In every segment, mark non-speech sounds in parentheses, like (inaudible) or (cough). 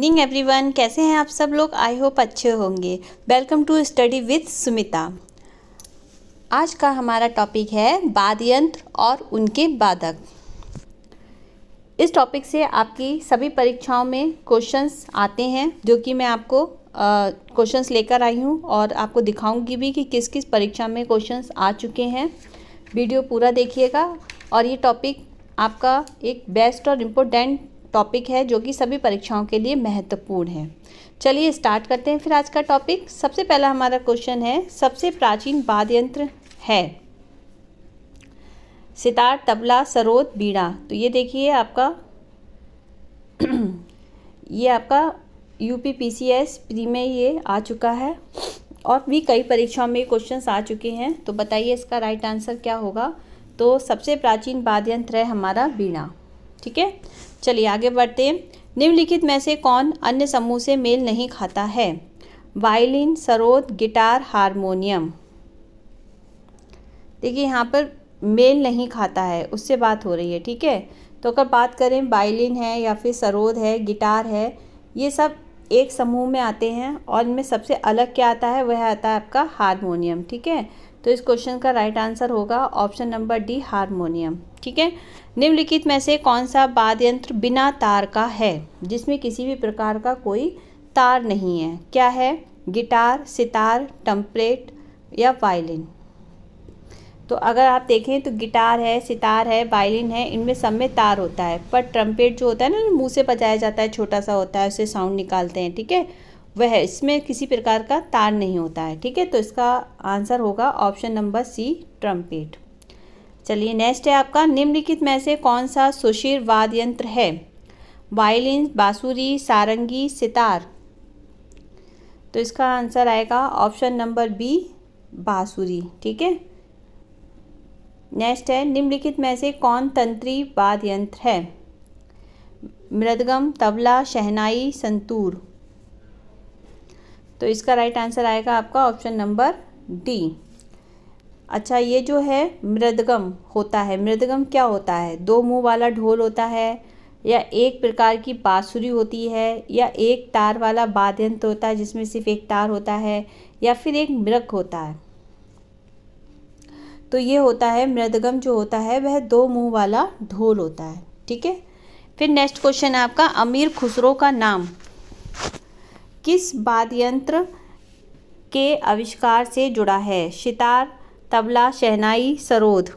Every everyone कैसे हैं आप सब लोग आई होप अच्छे होंगे welcome to study with Sumita आज का हमारा टॉपिक है वाद यंत्र और उनके बाधक इस टॉपिक से आपकी सभी परीक्षाओं में क्वेश्चंस आते हैं जो कि मैं आपको क्वेश्चंस लेकर आई हूँ और आपको दिखाऊंगी भी कि किस किस परीक्षा में क्वेश्चंस आ चुके हैं वीडियो पूरा देखिएगा और ये टॉपिक आपका एक बेस्ट और इम्पोर्टेंट टॉपिक है जो कि सभी परीक्षाओं के लिए महत्वपूर्ण है चलिए स्टार्ट करते हैं फिर आज का टॉपिक सबसे पहला हमारा क्वेश्चन है सबसे प्राचीन वाद यंत्र है सितार तबला सरोद बीड़ा तो ये देखिए आपका (clears throat) ये आपका U P P C S pre में ये आ चुका है और भी कई परीक्षाओं में क्वेश्चन आ चुके हैं तो बताइए इसका राइट आंसर क्या होगा तो सबसे प्राचीन वाद्य यंत्र है हमारा बीणा ठीक है चलिए आगे बढ़ते निम्नलिखित में से कौन अन्य समूह से मेल नहीं खाता है वायलिन सरोद गिटार हारमोनियम देखिए यहाँ पर मेल नहीं खाता है उससे बात हो रही है ठीक है तो अगर बात करें वायलिन है या फिर सरोद है गिटार है ये सब एक समूह में आते हैं और इनमें सबसे अलग क्या आता है वह आता है आपका हारमोनियम ठीक है तो इस क्वेश्चन का राइट आंसर होगा ऑप्शन नंबर डी हारमोनियम ठीक है निम्नलिखित में से कौन सा वाद यंत्र बिना तार का है जिसमें किसी भी प्रकार का कोई तार नहीं है क्या है गिटार सितार टम्पलेट या वायलिन तो अगर आप देखें तो गिटार है सितार है वायलिन है इनमें सब में तार होता है पर ट्रम्पेट जो होता है ना मुंह से बजाया जाता है छोटा सा होता है उससे साउंड निकालते हैं ठीक है थीके? वह इसमें किसी प्रकार का तार नहीं होता है ठीक है तो इसका आंसर होगा ऑप्शन नंबर सी ट्रम्पेट चलिए नेक्स्ट है आपका निम्नलिखित में से कौन सा सुशीर वाद यंत्र है वायलिन बांसुरी सारंगी सितार तो इसका आंसर आएगा ऑप्शन नंबर बी बांसुरी ठीक है नेक्स्ट है निम्नलिखित में से कौन तंत्री वाद्य यंत्र है मृदगम तबला शहनाई संतूर तो इसका राइट आंसर आएगा आपका ऑप्शन नंबर डी अच्छा ये जो है मृदगम होता है मृदगम क्या होता है दो मुंह वाला ढोल होता है या एक प्रकार की बाँसुरी होती है या एक तार वाला वाद्य यंत्र होता है जिसमें सिर्फ एक तार होता है या फिर एक मृग होता है तो ये होता है मृदगम जो होता है वह दो मुंह वाला ढोल होता है ठीक है फिर नेक्स्ट क्वेश्चन है आपका अमीर खुसरो का नाम किस वाद्यंत्र के आविष्कार से जुड़ा है सितार तबला शहनाई सरोद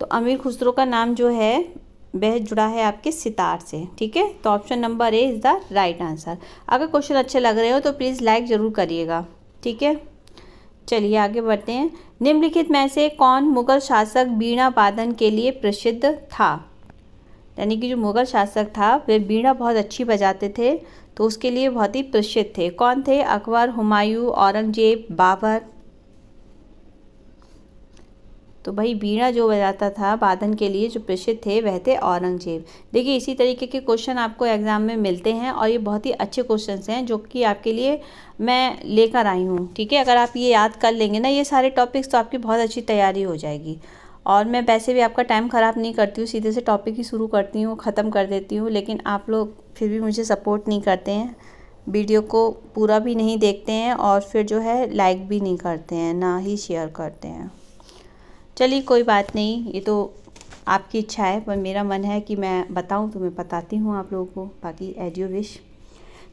तो अमीर खुसरो का नाम जो है वह जुड़ा है आपके सितार से ठीक है तो option number A is the right answer अगर क्वेश्चन अच्छे लग रहे हो तो प्लीज़ लाइक ज़रूर करिएगा ठीक है चलिए आगे बढ़ते हैं निम्नलिखित में से कौन मुगल शासक बीणा वादन के लिए प्रसिद्ध था यानी कि जो मुग़ल शासक था वे बीड़ा बहुत अच्छी बजाते थे तो उसके लिए बहुत ही प्रसिद्ध थे कौन थे अकबर हुमायूं औरंगजेब बाबर तो भाई बीड़ा जो बजाता था बादन के लिए जो प्रसिद्ध थे वह थे औरंगजेब देखिए इसी तरीके के क्वेश्चन आपको एग्ज़ाम में मिलते हैं और ये बहुत ही अच्छे क्वेश्चन हैं जो कि आपके लिए मैं लेकर आई हूँ ठीक है अगर आप ये याद कर लेंगे ना ये सारे टॉपिक्स तो आपकी बहुत अच्छी तैयारी हो जाएगी और मैं वैसे भी आपका टाइम ख़राब नहीं करती हूँ सीधे से टॉपिक ही शुरू करती हूँ ख़त्म कर देती हूँ लेकिन आप लोग फिर भी मुझे सपोर्ट नहीं करते हैं वीडियो को पूरा भी नहीं देखते हैं और फिर जो है लाइक भी नहीं करते हैं ना ही शेयर करते हैं चलिए कोई बात नहीं ये तो आपकी इच्छा है पर मेरा मन है कि मैं बताऊं तो मैं बताती हूँ आप लोगों को बाकी एज यू विश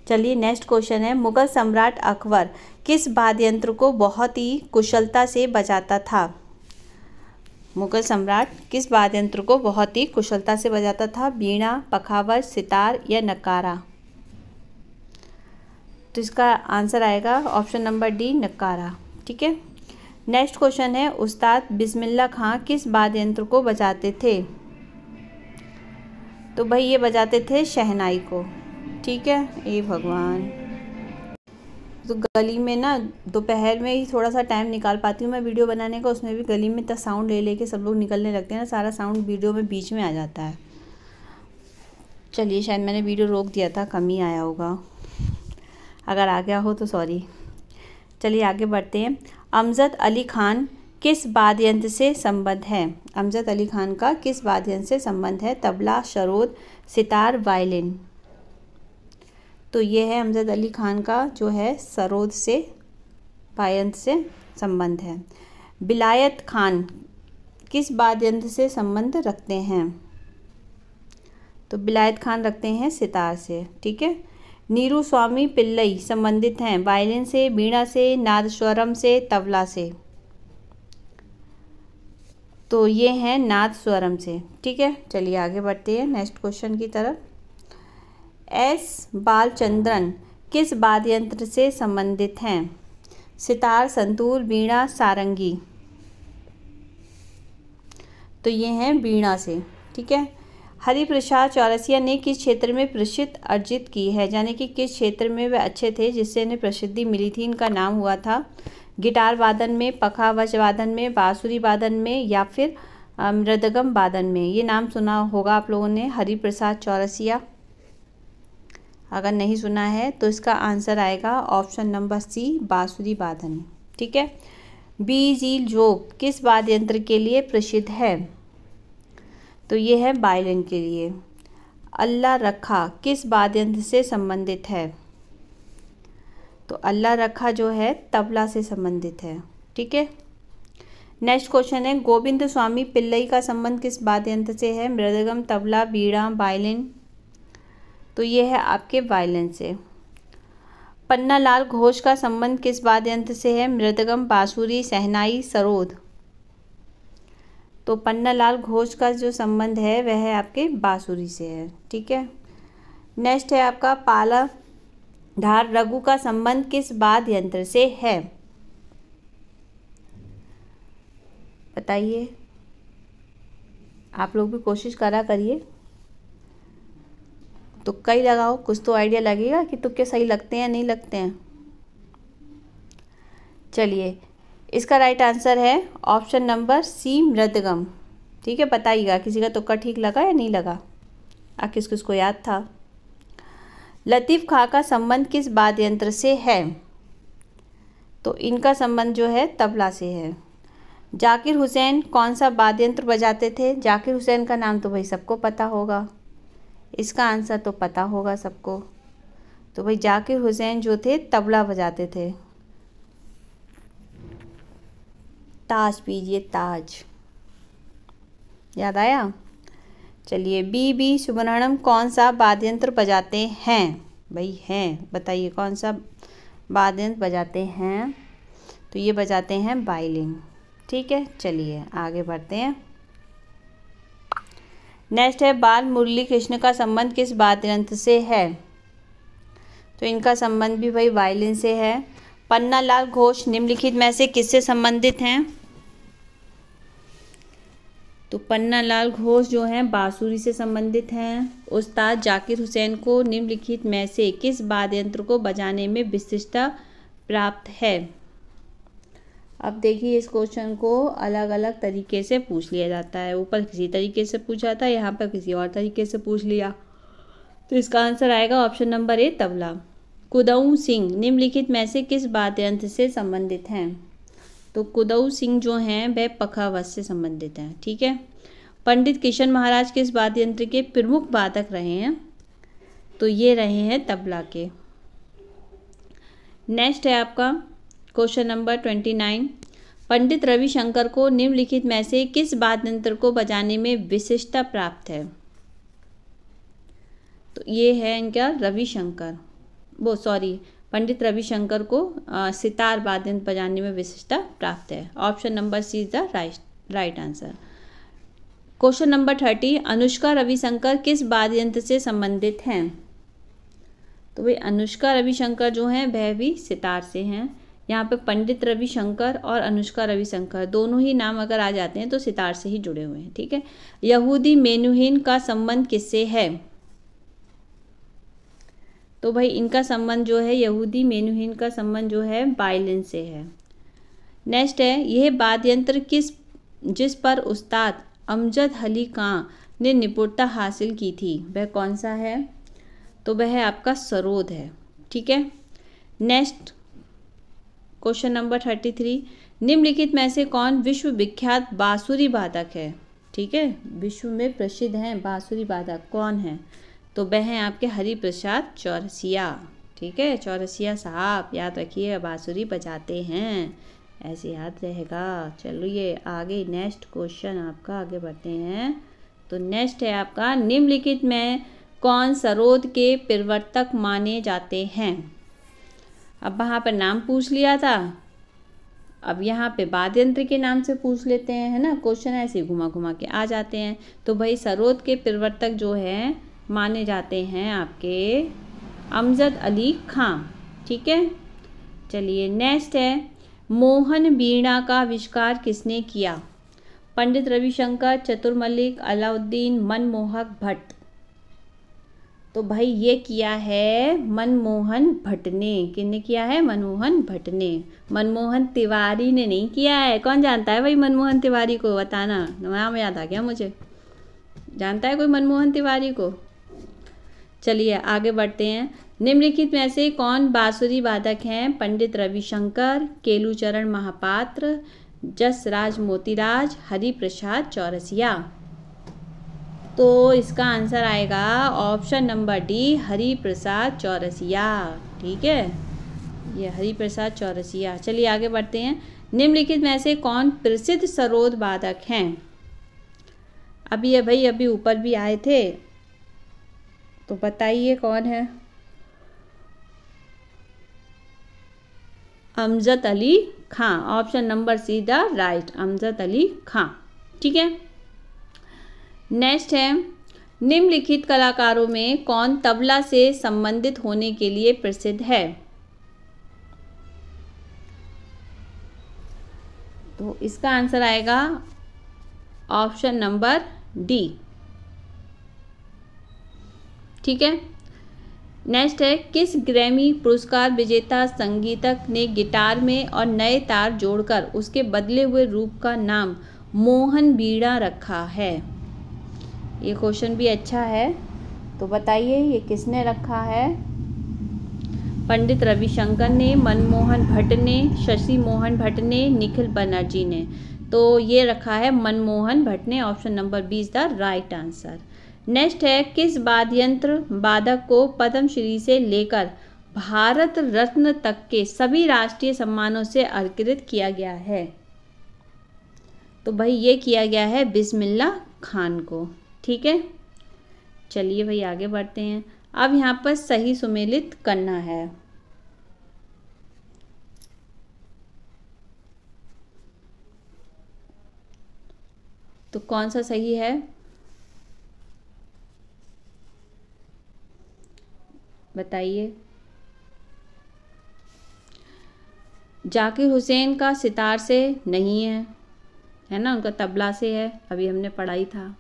चलिए नेक्स्ट क्वेश्चन है मुगल सम्राट अकबर किस वाद्य यंत्र को बहुत ही कुशलता से बजाता था मुगल सम्राट किस वाद्य यंत्र को बहुत ही कुशलता से बजाता था बीणा पखावर सितार या नकारा तो इसका आंसर आएगा ऑप्शन नंबर डी नकारा ठीक है नेक्स्ट क्वेश्चन है उस्ताद बिस्मिल्ला खां किस वाद्य यंत्र को बजाते थे तो भाई ये बजाते थे शहनाई को ठीक है ए भगवान तो गली में ना दोपहर में ही थोड़ा सा टाइम निकाल पाती हूँ मैं वीडियो बनाने का उसमें भी गली में इतना साउंड ले लेके सब लोग निकलने लगते हैं ना सारा साउंड वीडियो में बीच में आ जाता है चलिए शायद मैंने वीडियो रोक दिया था कम ही आया होगा अगर आ गया हो तो सॉरी चलिए आगे बढ़ते हैं अमजद अली खान किस वाद्य यंत्र से संबद्ध है अमजद अली खान का किस वाद्य यंत्र से संबंध है तबला शरोद सितार वायलिन तो ये है अमजद अली खान का जो है सरोद से पायंत से संबंध है बिलायत खान किस वाद्यंत्र से संबंध रखते हैं तो बिलायत खान रखते हैं सितार से ठीक है नीरू स्वामी पिल्लई संबंधित हैं वायलिन से बीणा से नादस्वरम से तबला से तो ये हैं नाद स्वरम से ठीक है चलिए आगे बढ़ते हैं नेक्स्ट क्वेश्चन की तरफ एस बालचंद्रन किस वाद्य यंत्र से संबंधित हैं सितार संतूर वीणा सारंगी तो ये हैं वीणा से ठीक है हरिप्रसाद चौरसिया ने किस क्षेत्र में प्रसिद्ध अर्जित की है यानी कि किस क्षेत्र में वे अच्छे थे जिससे इन्हें प्रसिद्धि मिली थी इनका नाम हुआ था गिटार वादन में पखावज वादन में बाँसुरी वादन में या फिर मृदगम वादन में ये नाम सुना होगा आप लोगों ने हरिप्रसाद चौरसिया अगर नहीं सुना है तो इसका आंसर आएगा ऑप्शन नंबर सी बांसुरी वादन ठीक है जी जोग किस वाद्य यंत्र के लिए प्रसिद्ध है तो ये है बायलिन के लिए अल्लाह रखा किस वाद्य यंत्र से संबंधित है तो अल्लाह रखा जो है तबला से संबंधित है ठीक है नेक्स्ट क्वेश्चन है गोविंद स्वामी पिल्लई का संबंध किस वाद्य यंत्र से है मृदगम तबला बीड़ा बायलिन तो ये है आपके वायलिन से पन्ना लाल घोष का संबंध किस वाद्य यंत्र से है मृदगम बांसुरी सहनाई सरोद तो पन्ना लाल घोष का जो संबंध है वह है आपके बांसुरी से है ठीक है नेक्स्ट है आपका पाला धार रघु का संबंध किस वाद्य यंत्र से है बताइए आप लोग भी कोशिश करा करिए तुक्का तो ही लगाओ कुछ तो आइडिया लगेगा कि तुक्के तो सही लगते हैं नहीं लगते हैं चलिए इसका राइट आंसर है ऑप्शन नंबर सी मृदगम ठीक है बताइएगा किसी का तुक्का तो ठीक लगा या नहीं लगा आ किस किस को याद था लतीफ़ खां का संबंध किस वाद्य यंत्र से है तो इनका संबंध जो है तबला से है जाकिर हुसैन कौन सा वाद्य यंत्र बजाते थे जाकिर हुसैन का नाम तो भाई सबको पता होगा इसका आंसर तो पता होगा सबको तो भाई जाकिर हुसैन जो थे तबला बजाते थे ताज पीजिए ताज याद आया चलिए बी बी सुब्रमण्यम कौन सा यंत्र बजाते हैं भाई हैं बताइए कौन सा यंत्र बजाते हैं तो ये बजाते हैं बाइलिंग ठीक है चलिए आगे बढ़ते हैं नेक्स्ट है बाल मुरली कृष्ण का संबंध किस वाद्य यंत्र से है तो इनका संबंध भी भाई वायलिन से है पन्ना लाल घोष निम्नलिखित में से किससे संबंधित हैं तो पन्ना लाल घोष जो हैं बांसुरी से संबंधित हैं उस्ताद जाकिर हुसैन को निम्नलिखित में से किस वाद्य यंत्र को बजाने में विशिष्टता प्राप्त है अब देखिए इस क्वेश्चन को अलग अलग तरीके से पूछ लिया जाता है ऊपर किसी तरीके से पूछा था यहाँ पर किसी और तरीके से पूछ लिया तो इसका आंसर आएगा option number A tabla Kudau Singh निम्नलिखित में से किस वाद्य यंत्र से संबंधित हैं तो कुदऊ सिंह जो हैं वह पखावत से संबंधित हैं ठीक है पंडित किशन महाराज किस वाद्य यंत्र के प्रमुख वादक रहे हैं तो ये रहे हैं तबला के नेक्स्ट है आपका question number twenty nine Pandit Ravishankar को निम्नलिखित में से किस वाद्य यंत्र को बजाने में विशिष्टता प्राप्त है तो ये है इनका रविशंकर वो सॉरी पंडित रविशंकर को सितार वाद्य यंत्र बजाने में विशिष्टता प्राप्त है option number C is the right right answer question number thirty Anushka Ravishankar किस वाद्य यंत्र से संबंधित हैं तो भाई अनुष्का रविशंकर जो हैं वह भी सितार से हैं यहाँ पे पंडित रविशंकर और अनुष्का रविशंकर दोनों ही नाम अगर आ जाते हैं तो सितार से ही जुड़े हुए हैं ठीक है यहूदी मेनुहिन का संबंध किससे है तो भाई इनका संबंध जो है यहूदी मेनुहिन का संबंध जो है बाइलिन से है नेक्स्ट है यह वाद्यंत्र यंत्र किस जिस पर उस्ताद अमजद अली खां ने निपुणता हासिल की थी वह कौन सा है तो वह आपका सरोद है ठीक है next question number thirty three निम्नलिखित में से कौन विश्व विख्यात बांसुरी वादक है ठीक है विश्व में प्रसिद्ध हैं बांसुरी वादक कौन है तो वह हैं आपके हरिप्रसाद चौरसिया ठीक है चौरसिया साहब याद रखिए बांसुरी बजाते हैं ऐसे याद रहेगा चलिए आगे नेक्स्ट क्वेश्चन आपका आगे बढ़ते हैं तो नेक्स्ट है आपका निम्नलिखित में कौन सरोद के प्रवर्तक माने जाते हैं अब वहाँ पर नाम पूछ लिया था अब यहाँ पे वाद यंत्र के नाम से पूछ लेते हैं है ना क्वेश्चन ऐसे घुमा घुमा के आ जाते हैं तो भाई सरोद के प्रवर्तक जो है माने जाते हैं आपके अमजद अली खां ठीक है चलिए नेक्स्ट है मोहन बीणा का आविष्कार किसने किया पंडित रविशंकर चतुर्मलिक अलाउद्दीन मनमोहक भट्ट तो भाई ये किया है मनमोहन भट्ट ने किन किया है मनमोहन भट्ट ने मनमोहन तिवारी ने नहीं किया है कौन जानता है भाई मनमोहन तिवारी को बताना नाम याद आ गया मुझे जानता है कोई मनमोहन तिवारी को चलिए आगे बढ़ते हैं निम्नलिखित में से कौन बांसुरी वादक हैं पंडित रविशंकर केलूचरण महापात्र जसराज मोतीराज हरिप्रसाद चौरसिया तो इसका आंसर आएगा option number D Hari Prasad Chaurasia ठीक है ये हरी प्रसाद चौरसिया चलिए आगे बढ़ते हैं निम्नलिखित में से कौन प्रसिद्ध सरोद वादक हैं अभी ये भाई अभी ऊपर भी आए थे तो बताइए कौन है Amjad Ali Khan option number C the right Amjad Ali Khan ठीक है नेक्स्ट है निम्नलिखित कलाकारों में कौन तबला से संबंधित होने के लिए प्रसिद्ध है तो इसका आंसर आएगा ऑप्शन नंबर डी ठीक है नेक्स्ट है किस ग्रैमी पुरस्कार विजेता संगीतक ने गिटार में और नए तार जोड़कर उसके बदले हुए रूप का नाम मोहन बीड़ा रखा है ये क्वेश्चन भी अच्छा है तो बताइए ये किसने रखा है पंडित रविशंकर ने मनमोहन भट्ट ने शशि मोहन भट्ट ने निखिल बनर्जी ने तो ये रखा है मनमोहन भट्ट ने ऑप्शन नंबर बीस द राइट आंसर नेक्स्ट है किस वाद्यंत्र यंत्र वादक को पद्मश्री से लेकर भारत रत्न तक के सभी राष्ट्रीय सम्मानों से अलंकृत किया गया है तो भाई ये किया गया है बिस्मिल्ला खान को ठीक है चलिए भाई आगे बढ़ते हैं अब यहाँ पर सही सुमेलित करना है तो कौन सा सही है बताइए जाकिर हुसैन का सितार से नहीं है है ना उनका तबला से है अभी हमने पढ़ाई था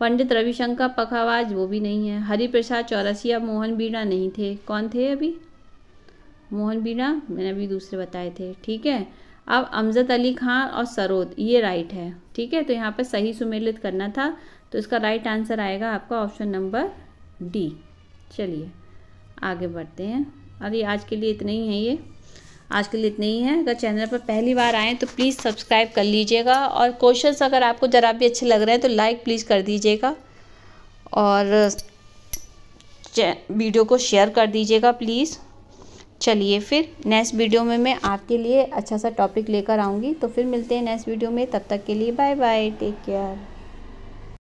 पंडित रविशंकर पखावाज वो भी नहीं है हरिप्रसाद चौरसिया मोहन बीणा नहीं थे कौन थे अभी मोहन बीणा मैंने अभी दूसरे बताए थे ठीक है अब अमजद अली खान और सरोद ये राइट है ठीक है तो यहाँ पर सही सुमेलित करना था तो इसका राइट आंसर आएगा आपका ऑप्शन नंबर डी चलिए आगे बढ़ते हैं अरे आज के लिए इतना ही है ये आज के लिए इतना ही है अगर चैनल पर पहली बार आएँ तो प्लीज़ सब्सक्राइब कर लीजिएगा और क्वेश्चंस अगर आपको ज़रा भी अच्छे लग रहे हैं तो लाइक प्लीज़ कर दीजिएगा और वीडियो को शेयर कर दीजिएगा प्लीज़ चलिए फिर नेक्स्ट वीडियो में मैं आपके लिए अच्छा सा टॉपिक लेकर आऊँगी तो फिर मिलते हैं नेक्स्ट वीडियो में तब तक के लिए बाय बाय टेक केयर